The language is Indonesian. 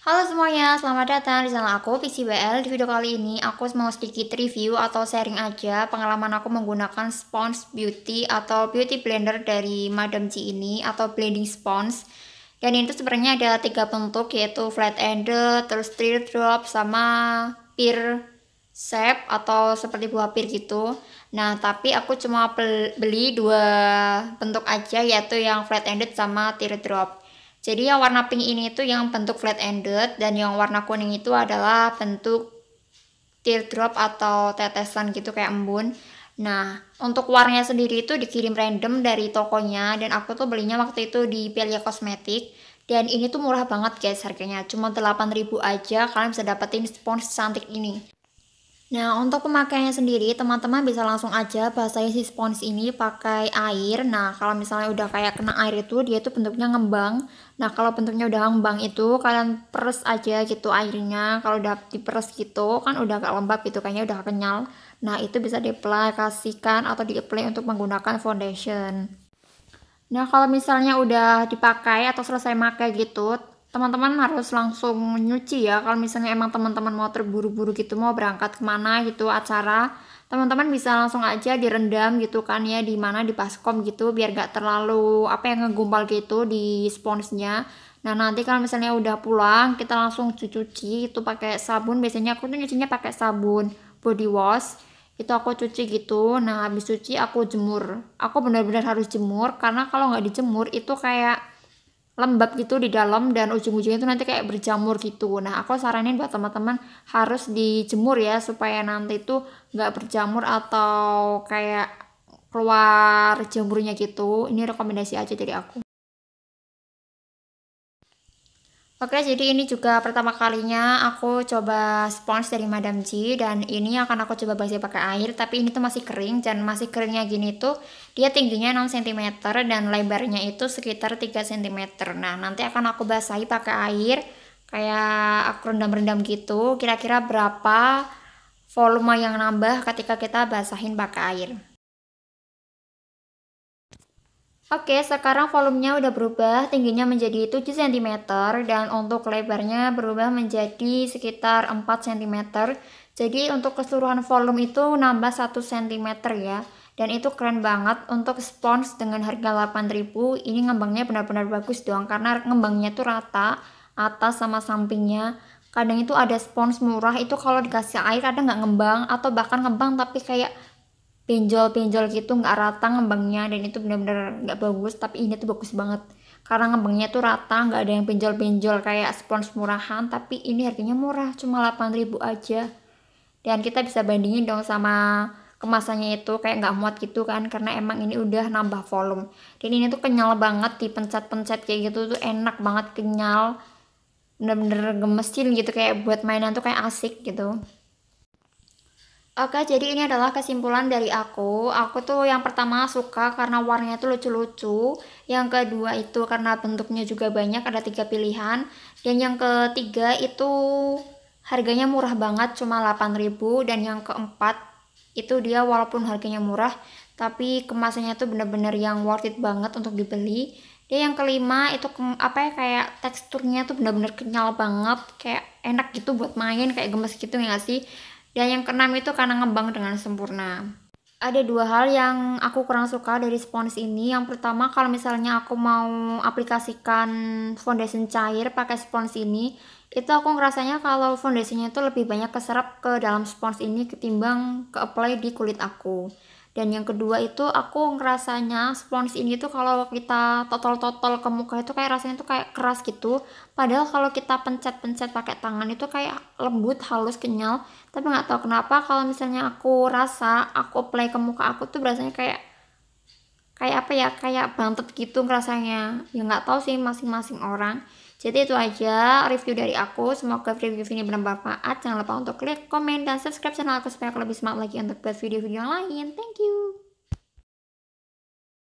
Halo semuanya, selamat datang di channel aku PCBL. Di video kali ini aku mau sedikit review atau sharing aja pengalaman aku menggunakan sponge beauty atau beauty blender dari Madam C ini atau blending sponge. Dan itu sebenarnya ada tiga bentuk yaitu flat ended, terus drop sama pear shape atau seperti buah pir gitu. Nah, tapi aku cuma beli dua bentuk aja yaitu yang flat ended sama drop jadi yang warna pink ini itu yang bentuk flat ended dan yang warna kuning itu adalah bentuk teardrop atau tetesan gitu kayak embun. Nah, untuk warnanya sendiri itu dikirim random dari tokonya dan aku tuh belinya waktu itu di Pelia Kosmetik dan ini tuh murah banget guys harganya, cuma 8.000 aja kalian bisa dapetin spons cantik ini. Nah, untuk pemakaiannya sendiri, teman-teman bisa langsung aja basahi si spons ini pakai air. Nah, kalau misalnya udah kayak kena air itu, dia itu bentuknya ngembang. Nah, kalau bentuknya udah ngembang itu, kalian peres aja gitu airnya. Kalau udah diperes gitu, kan udah agak lembab gitu, kayaknya udah kenyal. Nah, itu bisa diaplikasikan atau diapply untuk menggunakan foundation. Nah, kalau misalnya udah dipakai atau selesai pakai gitu, teman-teman harus langsung nyuci ya kalau misalnya emang teman-teman mau terburu-buru gitu mau berangkat kemana gitu acara teman-teman bisa langsung aja direndam gitu kan ya di mana di baskom gitu biar gak terlalu apa yang ngegumpal gitu di sponsnya nah nanti kalau misalnya udah pulang kita langsung cuci itu pakai sabun biasanya aku tuh nyucinya pakai sabun body wash itu aku cuci gitu nah habis cuci aku jemur aku benar-benar harus jemur karena kalau nggak dijemur itu kayak lembab gitu di dalam dan ujung-ujungnya itu nanti kayak berjamur gitu. Nah, aku saranin buat teman-teman harus dijemur ya supaya nanti itu nggak berjamur atau kayak keluar jamurnya gitu. Ini rekomendasi aja dari aku. Oke, jadi ini juga pertama kalinya aku coba spons dari Madam G dan ini akan aku coba basi pakai air, tapi ini tuh masih kering dan masih keringnya gini tuh dia tingginya 6 cm dan lebarnya itu sekitar 3 cm. Nah, nanti akan aku basahi pakai air kayak aku rendam-rendam gitu, kira-kira berapa volume yang nambah ketika kita basahin pakai air. Oke, sekarang volumenya udah berubah, tingginya menjadi 7 cm dan untuk lebarnya berubah menjadi sekitar 4 cm. Jadi untuk keseluruhan volume itu nambah 1 cm ya. Dan itu keren banget untuk spons dengan harga 8000 ini ngembangnya benar-benar bagus doang karena ngembangnya tuh rata atas sama sampingnya kadang itu ada spons murah itu kalau dikasih air kadang nggak ngembang atau bahkan ngembang tapi kayak pinjol-pinjol gitu nggak rata ngembangnya dan itu bener-bener nggak bagus tapi ini tuh bagus banget karena ngembangnya tuh rata nggak ada yang pinjol-pinjol kayak spons murahan tapi ini harganya murah cuma 8000 aja dan kita bisa bandingin dong sama kemasannya itu kayak nggak muat gitu kan karena emang ini udah nambah volume dan ini tuh kenyal banget dipencet-pencet kayak gitu tuh enak banget kenyal bener-bener gemesin gitu kayak buat mainan tuh kayak asik gitu Oke, jadi ini adalah kesimpulan dari aku. Aku tuh yang pertama suka karena warnanya tuh lucu-lucu. Yang kedua itu karena bentuknya juga banyak, ada tiga pilihan. Dan yang ketiga itu harganya murah banget, cuma 8000 Dan yang keempat itu dia walaupun harganya murah, tapi kemasannya tuh bener-bener yang worth it banget untuk dibeli. Dan yang kelima itu ke, apa ya kayak teksturnya tuh bener-bener kenyal banget, kayak enak gitu buat main, kayak gemes gitu ya gak sih? Dan ya, yang keenam itu karena ngembang dengan sempurna. Ada dua hal yang aku kurang suka dari spons ini. Yang pertama kalau misalnya aku mau aplikasikan foundation cair pakai spons ini, itu aku ngerasanya kalau foundationnya itu lebih banyak keserap ke dalam spons ini ketimbang ke apply di kulit aku dan yang kedua itu aku ngerasanya spons ini tuh kalau kita totol-totol ke muka itu kayak rasanya tuh kayak keras gitu padahal kalau kita pencet-pencet pakai tangan itu kayak lembut halus kenyal tapi nggak tahu kenapa kalau misalnya aku rasa aku play ke muka aku tuh rasanya kayak kayak apa ya kayak bantet gitu rasanya ya nggak tahu sih masing-masing orang jadi itu aja review dari aku. Semoga review ini bermanfaat. Jangan lupa untuk klik, komen, dan subscribe channel aku supaya aku lebih semangat lagi untuk buat video-video yang lain. Thank you.